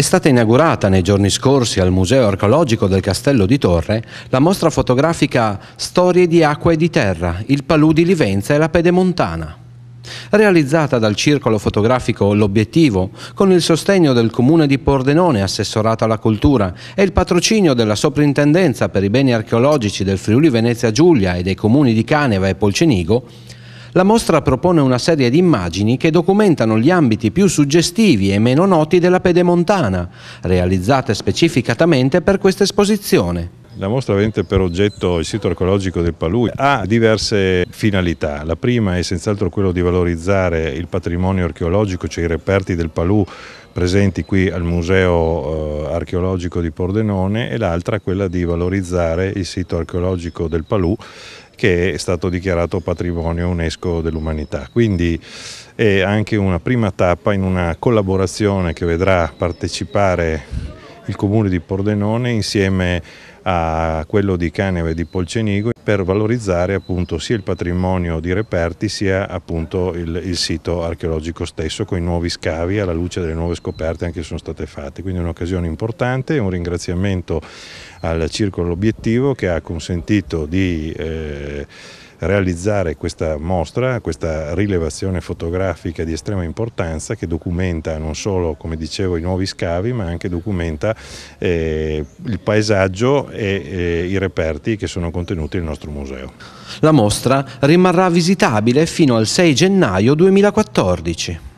È stata inaugurata nei giorni scorsi al Museo Archeologico del Castello di Torre la mostra fotografica Storie di acqua e di terra, il Palù di Livenza e la Pedemontana. Realizzata dal circolo fotografico L'Obiettivo, con il sostegno del comune di Pordenone, assessorato alla cultura, e il patrocinio della Soprintendenza per i beni archeologici del Friuli Venezia Giulia e dei comuni di Caneva e Polcenigo, la mostra propone una serie di immagini che documentano gli ambiti più suggestivi e meno noti della pedemontana, realizzate specificatamente per questa esposizione. La mostra avente per oggetto il sito archeologico del Palù ha diverse finalità. La prima è senz'altro quella di valorizzare il patrimonio archeologico, cioè i reperti del Palù presenti qui al Museo eh, Archeologico di Pordenone e l'altra quella di valorizzare il sito archeologico del Palù che è stato dichiarato patrimonio UNESCO dell'umanità. Quindi è anche una prima tappa in una collaborazione che vedrà partecipare il comune di Pordenone insieme a quello di Caneve e di Polcenigo per valorizzare appunto sia il patrimonio di reperti sia appunto il, il sito archeologico stesso con i nuovi scavi alla luce delle nuove scoperte anche che sono state fatte. Quindi è un'occasione importante, un ringraziamento al Circolo Obiettivo che ha consentito di... Eh, realizzare questa mostra, questa rilevazione fotografica di estrema importanza che documenta non solo, come dicevo, i nuovi scavi, ma anche documenta eh, il paesaggio e eh, i reperti che sono contenuti nel nostro museo. La mostra rimarrà visitabile fino al 6 gennaio 2014.